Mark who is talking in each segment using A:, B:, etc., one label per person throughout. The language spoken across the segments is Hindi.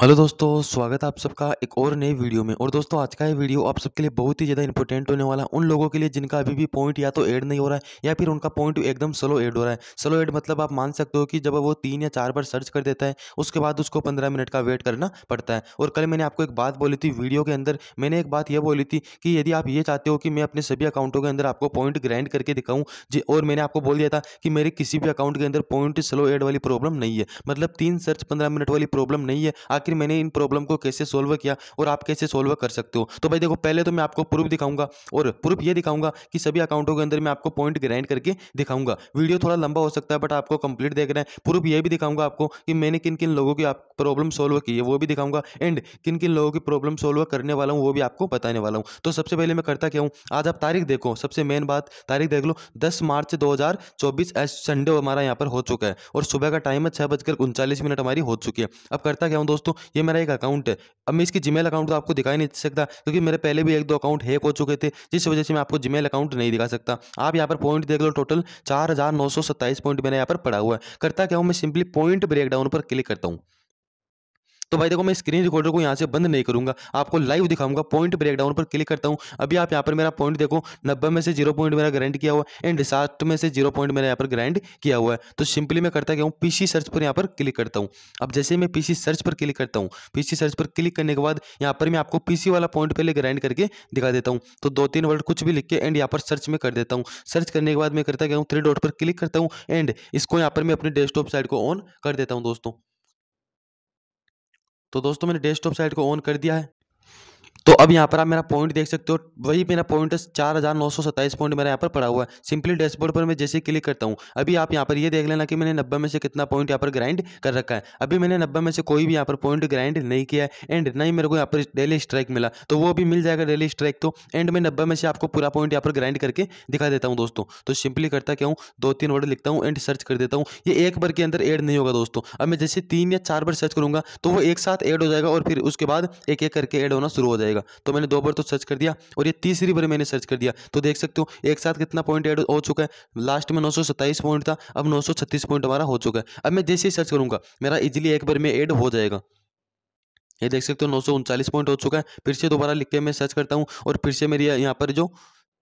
A: हेलो दोस्तों स्वागत है आप सबका एक और नए वीडियो में और दोस्तों आज का ये वीडियो आप सबके लिए बहुत ही ज़्यादा इंपॉर्टेंट होने वाला है उन लोगों के लिए जिनका अभी भी पॉइंट या तो ऐड नहीं हो रहा है या फिर उनका पॉइंट एकदम स्लो ऐड हो रहा है स्लो ऐड मतलब आप मान सकते हो कि जब वो तीन या चार बार सर्च कर देता है उसके बाद उसको पंद्रह मिनट का वेट करना पड़ता है और कल मैंने आपको एक बात बोली थी वीडियो के अंदर मैंने एक बात यह बोली थी कि यदि आप ये चाहते हो कि मैं अपने सभी अकाउंटों के अंदर आपको पॉइंट ग्राइंड करके दिखाऊँ जी और मैंने आपको बोल दिया था कि मेरे किसी भी अकाउंट के अंदर पॉइंट स्लो एड वाली प्रॉब्लम नहीं है मतलब तीन सर्च पंद्रह मिनट वाली प्रॉब्लम नहीं है आखिर मैंने इन प्रॉब्लम को कैसे सोल्व किया और आप कैसे सोल्व कर सकते हो तो भाई देखो पहले तो मैं आपको प्रूफ दिखाऊंगा और प्रूफ ये दिखाऊंगा कि सभी अकाउंटों के अंदर मैं आपको पॉइंट ग्राइंड करके दिखाऊंगा वीडियो थोड़ा लंबा हो सकता है बट आपको कंप्लीट देख रहे हैं प्रूफ ये भी दिखाऊंगा आपको कि मैंने किन किन लोगों की आप प्रॉब्लम सोल्व की है वो भी दिखाऊंगा एंड किन किन लोगों की प्रॉब्लम सोल्व करने वाला हूँ वो भी आपको बताने वाला हूँ तो सबसे पहले मैं करता क्या हूँ आज आप तारीख देखो सबसे मेन बात तारीख देख लो दस मार्च दो हज़ार चौबीस संडे हमारा यहाँ पर हो चुका है और सुबह का टाइम है छः बजकर उनचालीस मिनट हमारी हो चुकी है अब करता क्या हूँ दोस्तों ये मेरा एक अकाउंट है अब मैं इसकी जीमेल अकाउंट तो आपको दिखाई नहीं सकता क्योंकि मेरे पहले भी एक दो अकाउंट हैक हो चुके थे जिस वजह से मैं आपको जीमेल अकाउंट नहीं दिखा सकता आप यहाँ पर पॉइंट देख लो टोटल चार हज़ार नौ सौ पॉइंट मैंने यहाँ पर पड़ा हुआ है करता क्या हूँ मैं सिंपली पॉइंट ब्रेकडाउन पर क्लिक करता हूँ तो भाई देखो मैं स्क्रीन रिकॉर्डर को यहाँ से बंद नहीं करूँगा आपको लाइव दिखाऊंगा पॉइंट ब्रेकडाउन पर क्लिक करता हूँ अभी आप यहाँ पर मेरा पॉइंट देखो नब्बे में से जीरो पॉइंट मेरा ग्रैंड किया हुआ है एंड साठ में से जीरो पॉइंट मेरा यहाँ पर ग्रैंड किया हुआ है तो सिंपली मैं करता क्या हूँ पीसी सर्च पर यहाँ पर क्लिक करता हूँ अब जैसे मैं पीसी सर्च पर क्लिक करता हूँ पीसी सर्च पर क्लिक करने के बाद यहाँ पर मैं आपको पीसी वाला पॉइंट पहले ग्रैंड करके दिखा देता हूँ तो दो तीन वर्ड कुछ भी लिख के एंड यहाँ पर सर्च में कर देता हूँ सर्च करने के बाद मैं करता क्या हूँ थ्री डॉट पर क्लिक करता हूँ एंड इसको यहाँ पर मैं अपने डेस्कटॉप साइड को ऑन कर देता हूँ दोस्तों तो दोस्तों मैंने डेस्कटॉप साइट को ऑन कर दिया है तो अब यहाँ पर आप मेरा पॉइंट देख सकते हो वही मेरा पॉइंट है चार हज़ार नौ सौ सत्ताईस पॉइंट मेरा यहाँ पर पड़ा हुआ है सिंपली डैशबोर्ड पर मैं जैसे क्लिक करता हूँ अभी आप यहाँ पर ये यह देख लेना कि मैंने नब्बे में से कितना पॉइंट यहाँ पर ग्राइंड कर रखा है अभी मैंने नब्बे में से कोई भी यहाँ पर पॉइंट ग्राइंड नहीं किया एंड ना ही मेरे को यहाँ पर डेली स्ट्राइक मिला तो वो अभी मिल जाएगा डेली स्ट्राइक तो एंड मैं नब्बे में से आपको पूरा पॉइंट यहाँ पर ग्राइंड करके दिखा देता हूँ दोस्तों तो सिंपली करता क्या हूँ दो तीन वर्ड लिखता हूँ एंड सर्च कर देता हूँ ये एक बार के अंदर एड नहीं होगा दोस्तों अब मैं जैसे तीन या चार बार सर्च करूँगा तो वो एक साथ एड हो जाएगा और फिर उसके बाद एक एक करके एड होना शुरू हो जाएगा जाएगा तो मैंने दो बार तो सर्च कर दिया और ये तीसरी बार मैंने सर्च कर दिया तो देख सकते हो एक साथ कितना पॉइंट ऐड हो चुका है लास्ट में नौ पॉइंट था अब नौ पॉइंट हमारा हो चुका है अब मैं जैसे ही सर्च करूंगा मेरा इजिली एक बार में एड हो जाएगा ये देख सकते हो नौ पॉइंट हो चुका है फिर से दोबारा लिख के मैं सर्च करता हूँ और फिर से मेरी यहाँ पर जो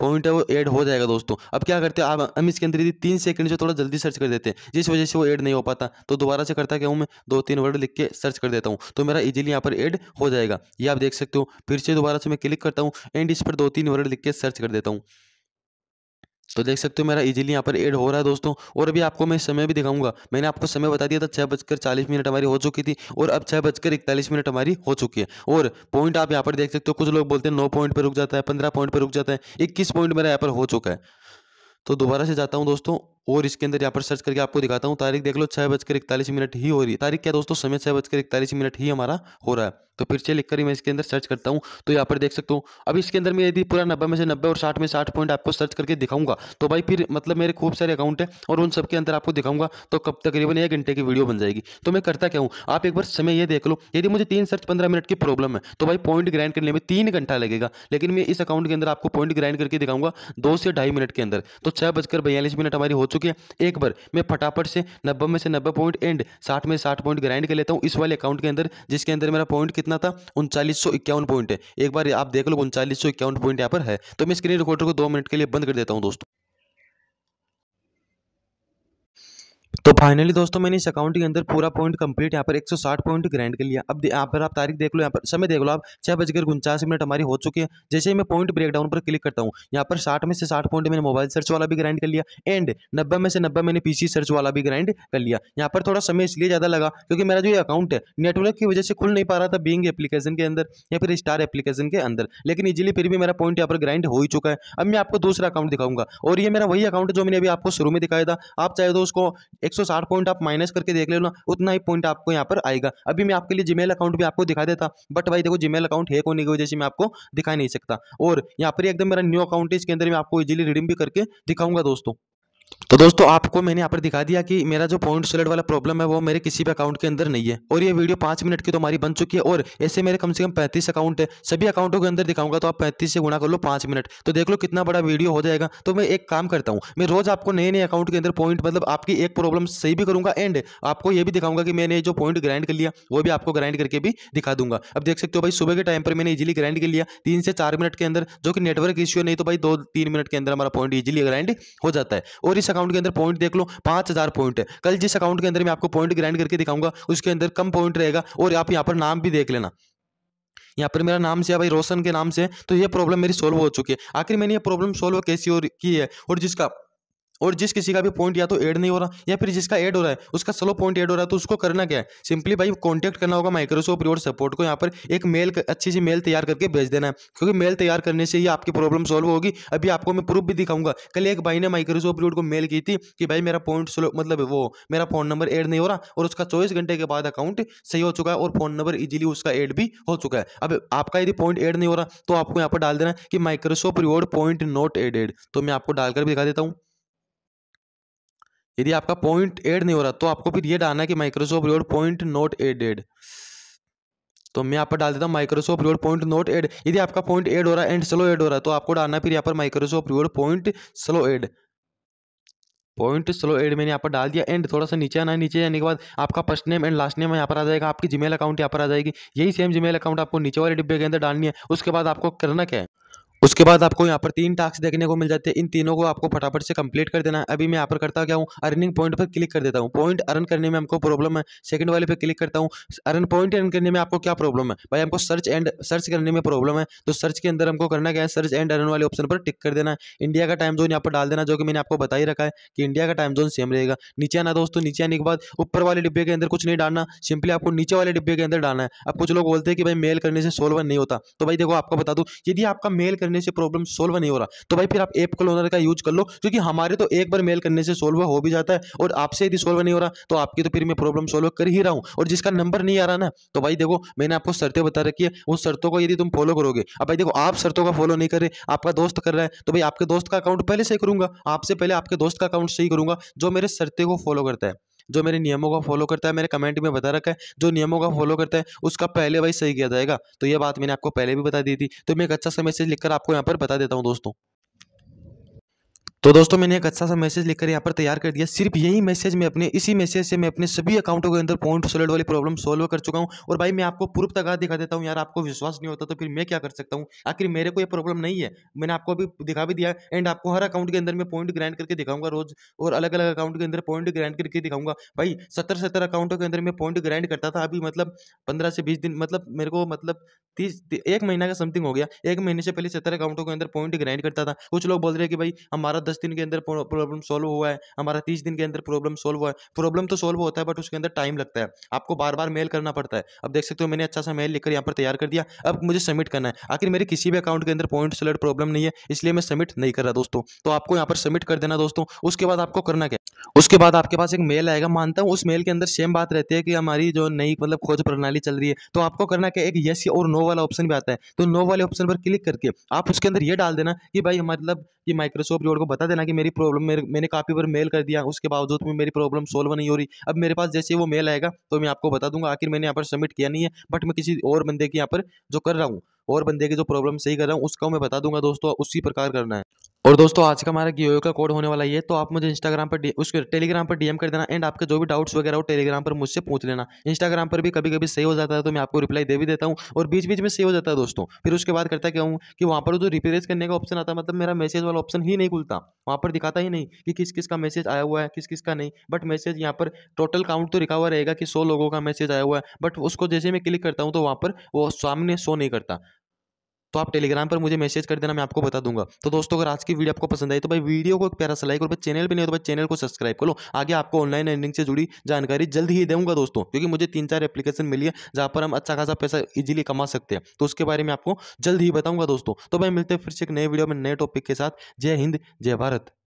A: पॉइंट है वो ऐड हो जाएगा दोस्तों अब क्या करते हैं आप हम इसके अंदर यदि तीन सेकंड से थोड़ा जल्दी सर्च कर देते हैं जिस वजह से वो ऐड नहीं हो पाता तो दोबारा से करता क्या हूँ मैं दो तीन वर्ड लिख के सर्च कर देता हूँ तो मेरा इजीली यहाँ पर ऐड हो जाएगा ये आप देख सकते हो फिर से दोबारा से मैं क्लिक करता हूँ एंड इस पर दो तीन वर्ड लिख के सर्च कर देता हूँ तो देख सकते हो मेरा इजीली यहाँ पर एड हो रहा है दोस्तों और अभी आपको मैं समय भी दिखाऊंगा मैंने आपको समय बता दिया था छः बजकर चालीस मिनट हमारी हो चुकी थी और अब छः बजकर इकतालीस मिनट हमारी हो चुकी है और पॉइंट आप यहाँ पर देख सकते हो कुछ लोग बोलते हैं नौ पॉइंट पर रुक जाता है पंद्रह पॉइंट पर रुक जाता है इक्कीस पॉइंट मेरा यहाँ पर हो चुका है तो दोबारा से जाता हूँ दोस्तों और इसके अंदर यहाँ पर सर्च करके आपको दिखाता हूँ तारीख देख लो छः बजकर इकतालीस मिनट ही हो रही है तारीख क्या दोस्तों समय छः बजकर इकतालीस मिनट ही हमारा हो रहा है तो फिर से लिखकर ही मैं इसके अंदर सर्च करता हूँ तो यहाँ पर देख सकता हूँ अब इसके अंदर मैं यदि पूरा नब्बे में से नब्बे और साठ में साठ पॉइंट आपको सर्च करके दिखाऊंगा तो भाई फिर मतलब मेरे खूब सारे अकाउंट है और उन सबके अंदर आपको दिखाऊंगा तो कब तकरीबन एक घंटे की वीडियो बन जाएगी तो मैं करता क्या हूँ आप एक बार समय ये देख लो यदि मुझे तीन सर्च पंद्रह मिनट की प्रॉब्लम है तो भाई पॉइंट ग्राइंड करने में तीन घंटा लगेगा लेकिन मैं इस अकाउंट के अंदर आपको पॉइंट ग्राइंड करके दिखाऊंगा दो से ढाई मिनट के अंदर तो छः बजकर बयालीस मिनट हमारी हो चुकी चुके हैं एक बार मैं फटाफट से नब्बे में से नब्बे पॉइंट एंड साठ में साठ पॉइंट ग्राइंड कर लेता हूँ इस वाले अकाउंट के अंदर जिसके अंदर मेरा पॉइंट कितना था उनचालीस सौ इक्यावन पॉइंट है एक बार आप देख लो उनचालीस सौ इक्यावन पॉइंट यहाँ पर है तो मैं स्क्रीन रिकॉर्डर को दो मिनट के लिए बंद कर देता हूँ दोस्तों तो फाइनली दोस्तों मैंने इस अकाउंट के अंदर पूरा पॉइंट कंप्लीट यहाँ पर 160 पॉइंट ग्रैंड कर लिया अब यहाँ पर आप तारीख देख लो यहाँ पर समय देख लो आप छह बजकर उनचास मिनट हमारी हो चुकी है जैसे ही मैं पॉइंट ब्रेकडाउन पर क्लिक करता हूँ यहाँ पर साठ में से साठ पॉइंट मैंने मोबाइल सर्च वाला भी ग्राइंड कर लिया एंड नब्बे में से नब्बे मैंने पीसी सर्च वाला भी ग्राइंड कर लिया यहाँ पर थोड़ा समय इसलिए ज़्यादा लगा क्योंकि मेरा जो ये अकाउंट है नेटवर्क की वजह से खुल नहीं पा रहा था बींग एप्लीकेशन के अंदर या फिर स्टार एप्लीकेशन के अंदर लेकिन इजिली फिर भी मेरा पॉइंट यहाँ पर ग्राइंड हो ही चुका है अब मैं आपको दूसरा अकाउंट दिखाऊंगा और ये मेरा वही अकाउंट जो मैंने अभी आपको शुरू में दिखाया था आप चाहे तो उसको एक 160 पॉइंट आप माइनस करके देख ले ना उतना ही पॉइंट आपको यहाँ पर आएगा अभी मैं आपके लिए जीमेल अकाउंट भी आपको दिखा देता बट भाई देखो जीमेल अकाउंट हैक होने की वजह से मैं आपको दिखा नहीं सकता और यहाँ पर एकदम मेरा न्यू अकाउंट है इसके अंदर मैं आपको इजिली रिडीम भी करके दिखाऊंगा दोस्तों तो दोस्तों आपको मैंने यहाँ पर दिखा दिया कि मेरा जो पॉइंट सेलेट वाला प्रॉब्लम है वो मेरे किसी भी अकाउंट के अंदर नहीं है और ये वीडियो पाँच मिनट की तो हमारी बन चुकी है और ऐसे मेरे कम से कम पैंतीस अकाउंट है सभी अकाउंटों के अंदर दिखाऊंगा तो आप पैंतीस से गुणा कर लो पाँच मिनट तो देख लो कितना बड़ा वीडियो हो जाएगा तो मैं एक काम करता हूँ मैं रोज़ आपको नए नए अकाउंट के अंदर पॉइंट मतलब आपकी एक प्रॉब्लम सही भी करूँगा एंड आपको ये भी दिखाऊंगा कि मैंने जो पॉइंट ग्राइंड कर लिया वो भी आपको ग्राइंड करके भी दिखा दूंगा अब देख सकते हो भाई सुबह के टाइम पर मैंने इजिली ग्राइंड कर लिया तीन से चार मिनट के अंदर जो कि नेटवर्क इश्यू नहीं तो भाई दो तीन मिनट के अंदर हमारा पॉइंट इजिली ग्राइंड हो जाता है और और इस अकाउंट के अंदर पॉइंट देख लो पांच हज़ार पॉइंट है कल जिस अकाउंट के अंदर मैं आपको पॉइंट ग्राइंड करके दिखाऊंगा उसके अंदर कम पॉइंट रहेगा और आप यहाँ पर नाम भी देख लेना यहाँ पर मेरा नाम से है भाई रोशन के नाम से तो ये प्रॉब्लम मेरी सोल्व हो चुकी है आखिर मैंने ये प्रॉब्लम सोल्व कैसी और की है और जिसका और जिस किसी का भी पॉइंट या तो ऐड नहीं हो रहा या फिर जिसका ऐड हो रहा है उसका स्लो पॉइंट ऐड हो रहा है तो उसको करना क्या है सिंपली भाई कॉन्टैक्ट करना होगा माइक्रोसॉफ्ट रिवॉर्ड सपोर्ट को यहाँ पर एक मेल अच्छी सी मेल तैयार करके भेज देना है क्योंकि मेल तैयार करने से ही आपकी प्रॉब्लम सॉल्व होगी अभी आपको मैं प्रूफ भी दिखाऊंगा कल एक भाई ने माइक्रोसॉफ्ट रिवॉर्ड को मेल की थी कि भाई मेरा पॉइंट स्लो मतलब वो मेरा फ़ोन नंबर एड नहीं हो रहा और उसका चौबीस घंटे के बाद अकाउंट सही हो चुका है और फ़ोन नंबर ईजिली उसका एड भी हो चुका है अब आपका यदि पॉइंट एड नहीं हो रहा तो आपको यहाँ पर डाल देना कि Microsoft reward point not added तो मैं आपको डालकर भी दिखा देता हूँ यदि आपका पॉइंट एड नहीं हो रहा तो आपको फिर ये डालना है कि Microsoft word point not added तो मैं यहाँ पर डाल देता हूँ Microsoft word point not add यदि आपका पॉइंट एड हो रहा है एंड स्लो एड हो रहा है तो आपको डालना फिर यहाँ पर Microsoft word point slow add point slow add मैंने यहाँ पर डाल दिया एंड थोड़ा सा नीचे आना है नीचे आने के बाद आपका first name and last name यहाँ पर आ जाएगा आपकी जीमेल अकाउंट यहाँ पर आ जाएगी यही सेम जीमेल अकाउंट आपको नीचे वाले डिब्बे के अंदर डालनी है उसके बाद आपको करना क्या है उसके बाद आपको यहाँ पर तीन टास्क देखने को मिल जाते हैं इन तीनों को आपको फटाफट से कंप्लीट कर देना है अभी मैं यहाँ पर करता क्या हूँ अर्निंग पॉइंट पर क्लिक कर देता हूँ पॉइंट अर्न करने में हमको प्रॉब्लम है सेकंड वाले पर क्लिक करता हूँ अर्न पॉइंट अर्न करने में आपको क्या प्रॉब्लम है भाई हमको सर्च एंड सर्च करने में प्रॉब्लम है तो सर्च के अंदर हमको करना क्या है सर्च एंड अर्न वाले ऑप्शन पर टिक कर देना है इंडिया का टाइम जोन यहाँ पर डाल देना जो कि मैंने आपको बता ही रखा है कि इंडिया का टाइम जोन सेम रहेगा नीचे आना दोस्तों नीचे आने के बाद ऊपर वाले डिब्बे के अंदर कुछ नहीं डालना सिंपली आपको नीचे वाले डिब्बे के अंदर डालना है अब कुछ लोग बोलते हैं कि भाई मेल करने से सोल्वर नहीं होता तो भाई देखो आपको बता दूँ यदि आपका मेल करने करने से प्रॉब्लम सोल्व नहीं हो रहा तो भाई फिर आप एप क्लोनर का यूज कर लो क्योंकि हमारे तो एक बार मेल करने से सोल्व हो भी जाता है और आपसे यदि सोल्व नहीं हो रहा तो आपकी तो फिर मैं प्रॉब्लम सोल्व कर ही रहा हूँ और जिसका नंबर नहीं आ रहा ना तो भाई देखो मैंने आपको शर्तें बता रखी है उस शर्तों को यदि तुम फॉलो करोगे अब भाई देखो आप शर्तों का फॉलो नहीं कर रहे आपका दोस्त कर रहा है तो भाई आपके दोस्त का अकाउंट पहले से करूंगा आपसे पहले आपके दोस्त का अकाउंट सही करूंगा जो मेरे शर्तें को फॉलो करता है जो मेरे नियमों का फॉलो करता है मेरे कमेंट में बता रखा है जो नियमों का फॉलो करता है उसका पहले वाइज सही किया जाएगा तो यह बात मैंने आपको पहले भी बता दी थी तो मैं एक अच्छा सा मैसेज लिखकर आपको यहाँ पर बता देता हूँ दोस्तों तो दोस्तों मैंने एक अच्छा सा मैसेज लिखकर यहाँ पर तैयार कर दिया सिर्फ यही मैसेज मैं अपने इसी मैसेज से मैं अपने सभी अकाउंटों के अंदर पॉइंट सोलड वाली प्रॉब्लम सोल्व कर चुका हूँ और भाई मैं आपको प्रूफ तक दिखा देता हूँ यार आपको विश्वास नहीं होता तो फिर मैं क्या कर सकता हूँ आखिर मेरे को ये प्रॉब्लम नहीं है मैंने आपको अभी दिखा भी दिया एंड आपको हर अकाउंट के अंदर मैं पॉइंट ग्राइंड करके दिखाऊंगा रोज और अलग अलग अकाउंट के अंदर पॉइंट ग्राइंड करके दिखाऊंगा भाई सत्तर सत्तर अकाउंटों के अंदर मैं पॉइंट ग्राइंड करता था अभी मतलब पंद्रह से बीस दिन मतलब मेरे को मतलब तीस एक महीना का समथिंग हो गया एक महीने से पहले सत्तर अकाउंटों के अंदर पॉइंट ग्राइंड करता था कुछ लोग बोल रहे कि भाई हमारा दस दिन के अंदर प्रॉब्लम सॉल्व हुआ है हमारा तीस दिन के अंदर प्रॉब्लम सॉल्व हुआ है प्रॉब्लम तो सॉल्व होता है बट उसके अंदर टाइम लगता है आपको बार बार मेल करना पड़ता है अब देख सकते हो मैंने अच्छा सा मेल लिखकर यहाँ पर तैयार कर दिया अब मुझे सबमिट करना है आखिर मेरे किसी भी अकाउंट के अंदर पॉइंट सेलेक्ट प्रॉब्लम नहीं है इसलिए मैं सबमिट नहीं कर रहा दोस्तों तो आपको यहाँ पर सबमिट कर देना दोस्तों उसके बाद आपको करना क्या उसके बाद आपके पास एक मेल आएगा मानता हूँ उस मेल के अंदर सेम बात रहती है कि हमारी जो नई मतलब खोज प्रणाली चल रही है तो आपको करना क्या एक यस और नो वाला ऑप्शन भी आता है तो नो वाले ऑप्शन पर क्लिक करके आप उसके अंदर ये डाल देना कि भाई मतलब कि माइक्रोसॉफ्ट जो को बता देना कि मेरी प्रॉब्लम मेरे मैंने काफ़ी बार मेल कर दिया उसके बावजूद भी मेरी प्रॉब्लम सॉल्व नहीं हो रही अब मेरे पास जैसे वो मेल आएगा तो मैं आपको बता दूंगा आखिर मैंने यहाँ पर सबमिट किया नहीं है बट मैं किसी और बंदे के यहाँ पर जो कर रहा हूँ और बंदे की जो प्रॉब्लम सही कर रहा हूँ उसका मैं बता दूंगा दोस्तों उसी प्रकार करना है और दोस्तों आज का हमारा गीओ का कोड होने वाला है तो आप मुझे इंस्टाग्राम पर उसके टेलीग्राम पर डीएम कर देना एंड आपके जो भी डाउट्स वगैरह हो टेलीग्राम पर मुझसे पूछ लेना इंस्टाग्राम पर भी कभी कभी सही हो जाता है तो मैं आपको रिप्लाई दे भी देता हूँ और बीच बीच में सही हो जाता है दोस्तों फिर उसके बाद करता क्या हूँ कि वहाँ पर जो रिप्लेस करने का ऑप्शन आता है मतलब मेरा मैसेज वाला ऑप्शन ही नहीं खुलता वहाँ पर दिखाता ही नहीं कि किस किस का मैसेज आया हुआ है किस किस का नहीं बट मैसेज यहाँ पर टोटल काउंट तो रिकावर हुआ रहेगा कि सौ लोगों का मैसेज आया हुआ है बट उसको जैसे मैं क्लिक करता हूँ तो वहाँ पर वो सामने शो नहीं करता तो आप टेलीग्राम पर मुझे मैसेज कर देना मैं आपको बता दूंगा तो दोस्तों अगर आज की वीडियो आपको पसंद आई तो भाई वीडियो को प्यारा सा लाइक और चैनल पर नहीं हो तो भाई चैनल को सब्सक्राइब कर लो आगे आपको ऑनलाइन अर्निंग से जुड़ी जानकारी जल्द ही दूंगा दोस्तों क्योंकि मुझे तीन चार एप्लीकेशन मिली है जहाँ पर हम अच्छा खासा पैसा इजिली कमा सकते हैं तो उसके बारे में आपको जल्द ही बताऊंगा दोस्तों तो भाई मिलते हैं फिर से एक नए वीडियो में नए टॉपिक के साथ जय हिंद जय भारत